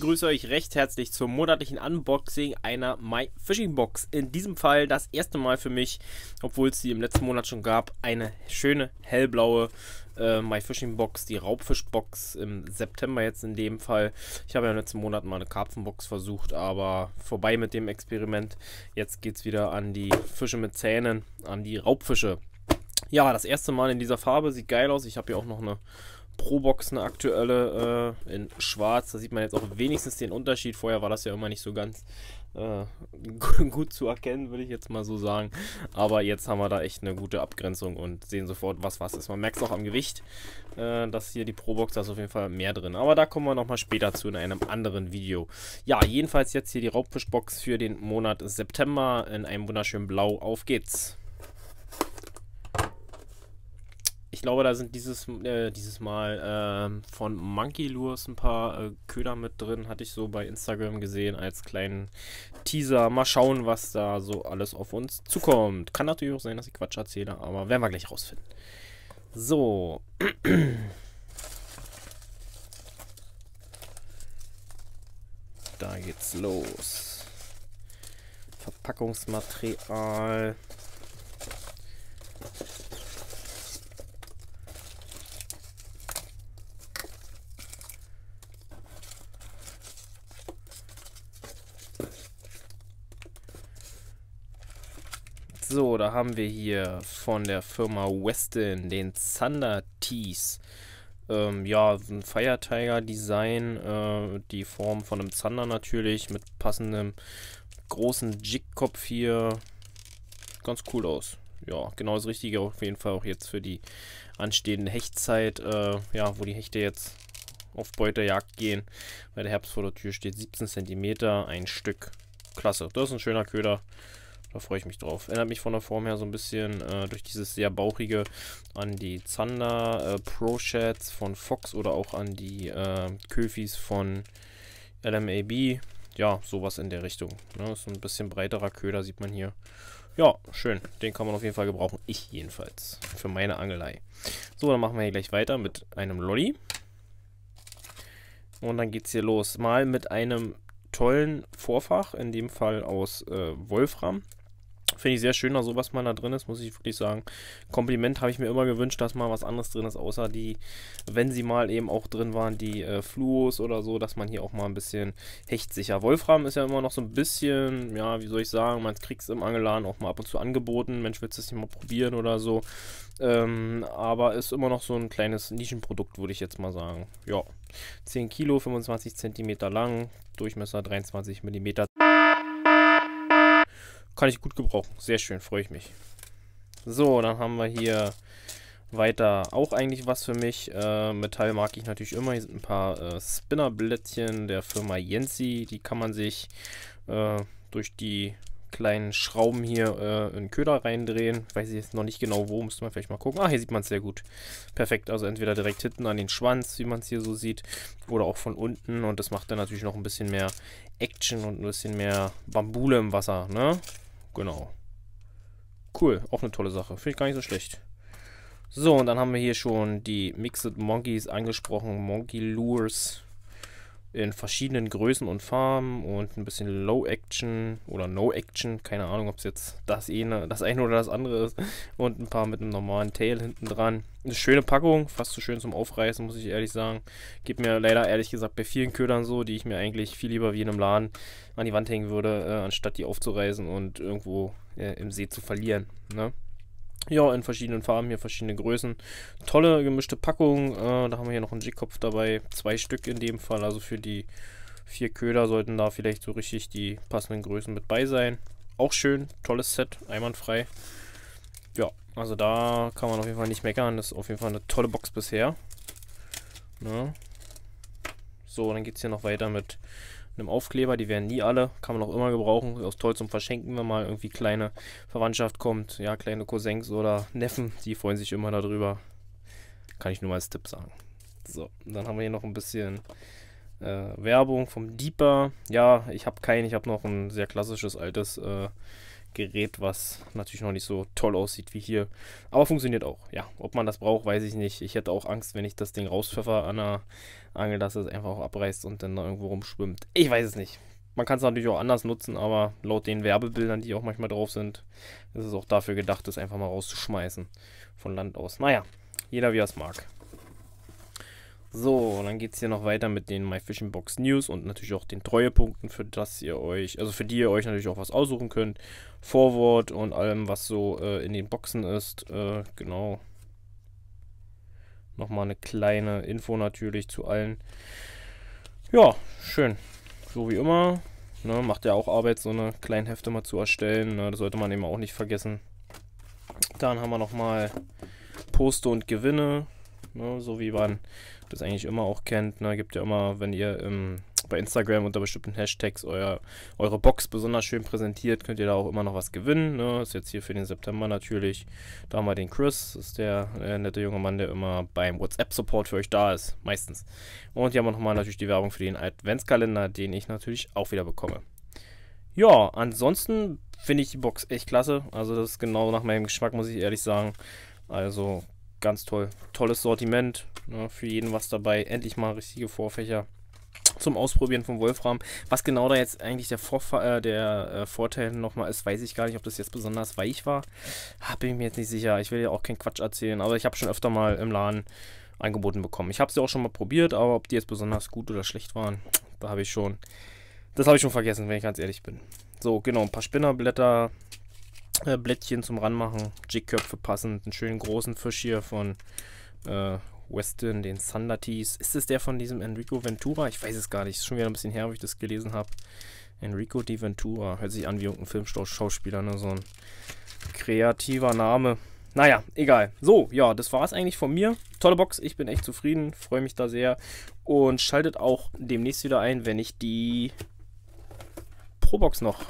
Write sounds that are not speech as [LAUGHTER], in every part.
begrüße euch recht herzlich zum monatlichen Unboxing einer My Fishing Box. In diesem Fall das erste Mal für mich, obwohl es sie im letzten Monat schon gab, eine schöne hellblaue äh, My Fishing Box, die Raubfischbox im September jetzt in dem Fall. Ich habe ja im letzten Monat mal eine Karpfenbox versucht, aber vorbei mit dem Experiment. Jetzt geht es wieder an die Fische mit Zähnen, an die Raubfische. Ja, das erste Mal in dieser Farbe, sieht geil aus. Ich habe hier auch noch eine Pro-Box eine aktuelle äh, in schwarz. Da sieht man jetzt auch wenigstens den Unterschied. Vorher war das ja immer nicht so ganz äh, [LAUGHS] gut zu erkennen, würde ich jetzt mal so sagen. Aber jetzt haben wir da echt eine gute Abgrenzung und sehen sofort, was was ist. Man merkt es auch am Gewicht, äh, dass hier die Pro-Box da ist auf jeden Fall mehr drin. Aber da kommen wir nochmal später zu in einem anderen Video. Ja, jedenfalls jetzt hier die Raubfischbox für den Monat September in einem wunderschönen Blau. Auf geht's! glaube, da sind dieses, äh, dieses Mal äh, von Monkey Lures ein paar äh, Köder mit drin, hatte ich so bei Instagram gesehen als kleinen Teaser. Mal schauen, was da so alles auf uns zukommt. Kann natürlich auch sein, dass ich Quatsch erzähle, aber werden wir gleich rausfinden. So. Da geht's los. Verpackungsmaterial. So, da haben wir hier von der Firma Weston den Thunder Tees. Ähm, ja, ein Fire Tiger Design, äh, die Form von einem Zander natürlich, mit passendem großen Jigkopf hier. Ganz cool aus. Ja, genau das Richtige auf jeden Fall auch jetzt für die anstehende Hechtzeit, äh, ja, wo die Hechte jetzt auf Beutejagd gehen. Weil der Herbst vor der Tür steht, 17 cm, ein Stück. Klasse, das ist ein schöner Köder. Da freue ich mich drauf. Erinnert mich von der Form her so ein bisschen äh, durch dieses sehr bauchige an die Zander äh, Pro Shats von Fox oder auch an die äh, Köfis von LMAB. Ja, sowas in der Richtung. Ne? so ein bisschen breiterer Köder, sieht man hier. Ja, schön. Den kann man auf jeden Fall gebrauchen. Ich jedenfalls. Für meine Angelei. So, dann machen wir hier gleich weiter mit einem Lolli. Und dann geht es hier los. Mal mit einem tollen Vorfach, in dem Fall aus äh, Wolfram. Finde ich sehr schön, also was mal da drin ist, muss ich wirklich sagen. Kompliment habe ich mir immer gewünscht, dass mal was anderes drin ist, außer die, wenn sie mal eben auch drin waren, die äh, Fluos oder so, dass man hier auch mal ein bisschen hechtsicher. Wolfram ist ja immer noch so ein bisschen, ja, wie soll ich sagen, man kriegt es im Angeladen auch mal ab und zu angeboten. Mensch, willst du das nicht mal probieren oder so? Ähm, aber ist immer noch so ein kleines Nischenprodukt, würde ich jetzt mal sagen. Ja, 10 Kilo, 25 Zentimeter lang, Durchmesser 23 Millimeter. Kann ich gut gebrauchen. Sehr schön, freue ich mich. So, dann haben wir hier weiter auch eigentlich was für mich. Äh, Metall mag ich natürlich immer. Hier sind ein paar äh, Spinnerblättchen der Firma Jensi. Die kann man sich äh, durch die kleinen Schrauben hier äh, in Köder reindrehen. Weiß ich jetzt noch nicht genau wo, müsste man vielleicht mal gucken. Ah, hier sieht man es sehr gut. Perfekt, also entweder direkt hinten an den Schwanz, wie man es hier so sieht, oder auch von unten. Und das macht dann natürlich noch ein bisschen mehr Action und ein bisschen mehr Bambule im Wasser, ne? Genau. Cool, auch eine tolle Sache. Finde ich gar nicht so schlecht. So, und dann haben wir hier schon die Mixed Monkeys angesprochen. Monkey Lures in verschiedenen Größen und Farben und ein bisschen Low Action oder No Action, keine Ahnung, ob es jetzt das eine, das eine oder das andere ist und ein paar mit einem normalen Tail hinten dran. Eine schöne Packung, fast zu so schön zum Aufreißen, muss ich ehrlich sagen. Gibt mir leider ehrlich gesagt bei vielen Ködern so, die ich mir eigentlich viel lieber wie in einem Laden an die Wand hängen würde, äh, anstatt die aufzureißen und irgendwo äh, im See zu verlieren. Ne? Ja, in verschiedenen Farben, hier verschiedene Größen. Tolle gemischte Packung. Äh, da haben wir hier noch einen Jigkopf dabei. Zwei Stück in dem Fall. Also für die vier Köder sollten da vielleicht so richtig die passenden Größen mit bei sein. Auch schön. Tolles Set. Einwandfrei. Ja, also da kann man auf jeden Fall nicht meckern. Das ist auf jeden Fall eine tolle Box bisher. Ne? So, dann geht es hier noch weiter mit einem Aufkleber, die werden nie alle, kann man auch immer gebrauchen, ist auch toll zum Verschenken, wenn mal irgendwie kleine Verwandtschaft kommt, ja, kleine Cousins oder Neffen, die freuen sich immer darüber. Kann ich nur mal als Tipp sagen. So, dann haben wir hier noch ein bisschen äh, Werbung vom Deeper. Ja, ich habe keinen, ich habe noch ein sehr klassisches altes äh, Gerät, was natürlich noch nicht so toll aussieht wie hier. Aber funktioniert auch. Ja, ob man das braucht, weiß ich nicht. Ich hätte auch Angst, wenn ich das Ding rauspfeffer an der Angel, dass es einfach auch abreißt und dann da irgendwo rumschwimmt. Ich weiß es nicht. Man kann es natürlich auch anders nutzen, aber laut den Werbebildern, die auch manchmal drauf sind, ist es auch dafür gedacht, es einfach mal rauszuschmeißen. Von Land aus. Naja, jeder wie er es mag. So, dann geht es hier noch weiter mit den MyFishingBox News und natürlich auch den Treuepunkten, für das ihr euch, also für die ihr euch natürlich auch was aussuchen könnt. Vorwort und allem, was so äh, in den Boxen ist. Äh, genau. Nochmal eine kleine Info natürlich zu allen. Ja, schön. So wie immer. Ne, macht ja auch Arbeit, so eine kleine Hefte mal zu erstellen. Ne, das sollte man eben auch nicht vergessen. Dann haben wir nochmal Poste und Gewinne. Ne? So wie man das eigentlich immer auch kennt. Ne? Gibt ja immer, wenn ihr ähm, bei Instagram unter bestimmten Hashtags euer, eure Box besonders schön präsentiert, könnt ihr da auch immer noch was gewinnen. Ne? Ist jetzt hier für den September natürlich. Da haben wir den Chris, ist der äh, nette junge Mann, der immer beim WhatsApp-Support für euch da ist. Meistens. Und hier haben wir nochmal natürlich die Werbung für den Adventskalender, den ich natürlich auch wieder bekomme. Ja, ansonsten finde ich die Box echt klasse. Also das ist genau nach meinem Geschmack, muss ich ehrlich sagen. Also ganz toll. Tolles Sortiment. Ne, für jeden was dabei. Endlich mal richtige Vorfächer zum Ausprobieren von Wolfram. Was genau da jetzt eigentlich der, Vorfa äh, der äh, Vorteil nochmal ist, weiß ich gar nicht, ob das jetzt besonders weich war. Ach, bin ich mir jetzt nicht sicher. Ich will ja auch keinen Quatsch erzählen, aber ich habe schon öfter mal im Laden angeboten bekommen. Ich habe sie auch schon mal probiert, aber ob die jetzt besonders gut oder schlecht waren, da habe ich schon. Das habe ich schon vergessen, wenn ich ganz ehrlich bin. So, genau, ein paar Spinnerblätter, äh, Blättchen zum Ranmachen. Jigköpfe passend. Einen schönen großen Fisch hier von äh, Weston, den Sundatees. Ist es der von diesem Enrico Ventura? Ich weiß es gar nicht. Ist schon wieder ein bisschen her, wie ich das gelesen habe. Enrico Di Ventura. Hört sich an wie irgendein Filmschauspieler, ne? So ein kreativer Name. Naja, egal. So, ja, das war es eigentlich von mir. Tolle Box, ich bin echt zufrieden, freue mich da sehr. Und schaltet auch demnächst wieder ein, wenn ich die Pro-Box noch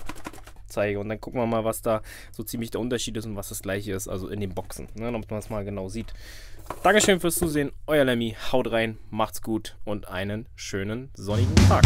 zeige. Und dann gucken wir mal, was da so ziemlich der Unterschied ist und was das gleiche ist, also in den Boxen, ne, damit man es mal genau sieht. Dankeschön fürs Zusehen, euer Lemmy, haut rein, macht's gut und einen schönen sonnigen Tag.